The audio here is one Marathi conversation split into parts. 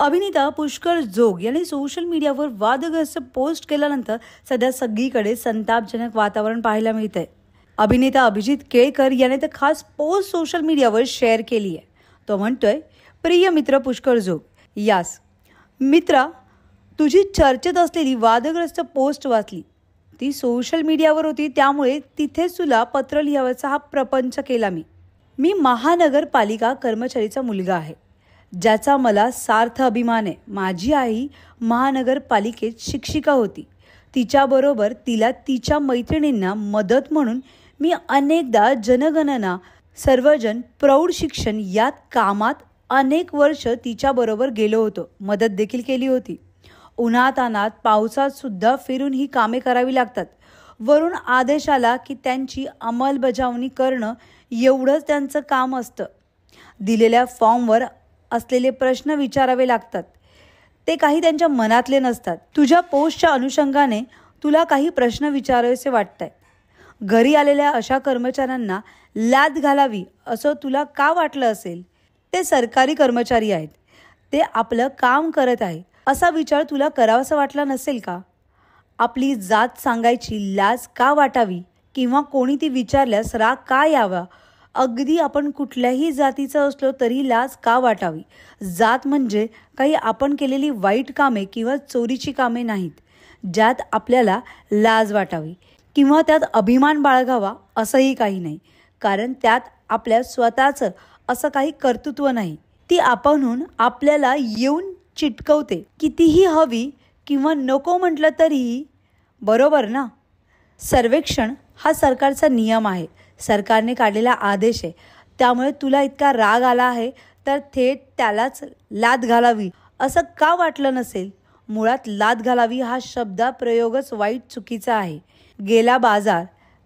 अभिनेता पुष्कर जोग यांनी सोशल मीडियावर वादग्रस्त पोस्ट केल्यानंतर सध्या सगळीकडे संतापजनक वातावरण पाहायला आहे अभिनेता अभिजित केळकर याने तर खास पोस्ट सोशल मीडियावर शेअर केली आहे तो म्हणतोय प्रिय मित्र पुष्कर जोग यास मित्रा तुझी चर्चेत असलेली वादग्रस्त पोस्ट वाचली ती सोशल मीडियावर होती त्यामुळे तिथेच तुला पत्र लिहावायचा हा प्रपंच केला मी मी महानगरपालिका कर्मचारीचा मुलगा आहे ज्याचा मला सार्थ अभिमान आहे माझी आई महानगरपालिकेत शिक्षिका होती तिच्याबरोबर तिला तिच्या मैत्रिणींना मदत म्हणून मी अनेकदा जनगणना सर्वजन प्रौढ शिक्षण यात कामात अनेक वर्ष तिच्याबरोबर गेलो होतो मदत देखील केली होती उन्हातानात पावसात सुद्धा फिरून ही कामे करावी लागतात वरून आदेश आला की त्यांची अंमलबजावणी करणं एवढंच त्यांचं काम असतं दिलेल्या फॉर्मवर असलेले प्रश्न विचारावे लागतात ते काही त्यांच्या मनातले नसतात तुझ्या पोस्टच्या अनुषंगाने तुला काही प्रश्न विचारावेसे वाटत आहे घरी आलेल्या अशा कर्मचाऱ्यांना लाद घालावी असं तुला का वाटलं असेल ते सरकारी कर्मचारी आहेत ते आपलं काम करत आहे असा विचार तुला करावासा वाटला नसेल का आपली जात सांगायची लाज का वाटावी किंवा कोणी ती विचारल्यास राग का यावा अगदी आपण कुठल्याही जातीचं असलो तरी लाज का वाटावी जात म्हणजे काही आपण केलेली वाईट कामे किंवा चोरीची कामे नाहीत ज्यात आपल्याला लाज वाटावी किंवा त्यात अभिमान बाळगावा असंही काही नाही कारण त्यात आपल्या स्वतःचं असं काही कर्तृत्व नाही ती आपणहून आपल्याला येऊन चिटकवते कितीही हवी किंवा नको म्हटलं तरीही बरोबर ना सर्वेक्षण हा सरकारचा नियम आहे सरकारने काढलेला आदेश आहे त्यामुळे तुला इतका राग आला आहे तर थेट त्यालाच लाद घालावी असं का वाटलं नसेल मुळात लाद घालावी हा शब्द प्रयोगच वाईट चुकीचा आहे गेला बाजार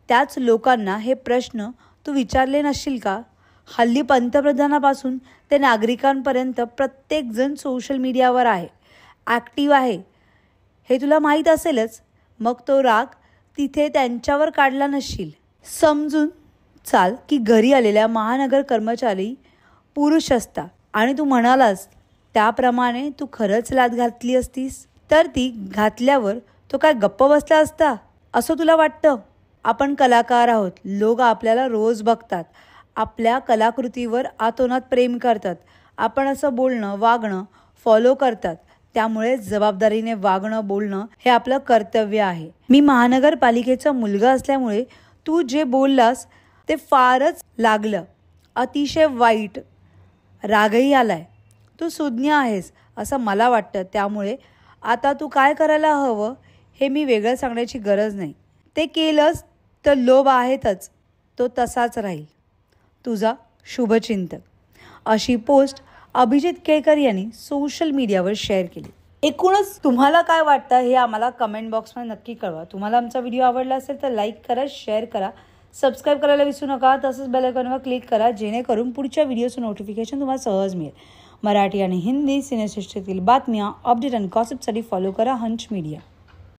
त्याच लोकांना हे प्रश्न तू विचारले नसशील का हल्ली पंतप्रधानापासून ते नागरिकांपर्यंत प्रत्येकजण सोशल मीडियावर आहे ॲक्टिव्ह आहे हे तुला माहीत असेलच मग तो राग तिथे त्यांच्यावर काढला नसशील समजून चाल की घरी आलेल्या महानगर कर्मचारी पुरुष असता आणि तू म्हणालास त्याप्रमाणे तू खरंच लाद घातली असतीस तर ती घातल्यावर तो काय गप्प बसला असता असं तुला वाटतं आपण कलाकार आहोत लोक आपल्याला रोज बघतात आपल्या कलाकृतीवर आतोनात प्रेम करतात आपण असं बोलणं वागणं फॉलो करतात त्यामुळे जबाबदारीने वागणं बोलणं हे आपलं कर्तव्य आहे मी महानगरपालिकेचा मुलगा असल्यामुळे तू जे बोललास ते फारच लागलं अतिशय वाईट रागही आलाय तू सुज्ञ आहेस असं मला वाटतं त्यामुळे आता तू काय करायला हवं हे मी वेगळं सांगण्याची गरज नाही ते केलंच तर लोभ आहेतच तो तसाच राहील तुझा शुभचिंतक अशी पोस्ट अभिजित केळकर यांनी सोशल मीडियावर शेअर केली एकूणच तुम्हाला काय वाटतं हे आम्हाला कमेंट बॉक्समध्ये नक्की कळवा तुम्हाला आमचा व्हिडिओ आवडला असेल तर लाईक करा शेअर करा सबस्क्राईब करायला विसरू नका तसंच बेलायकॉनवर क्लिक करा जेणेकरून पुढच्या व्हिडिओचं नोटिफिकेशन तुम्हाला सहज मिळेल मराठी आणि हिंदी सिनेसृष्टीतील बातम्या अपडेट आणि कॉसिपसाठी फॉलो करा हंच मीडिया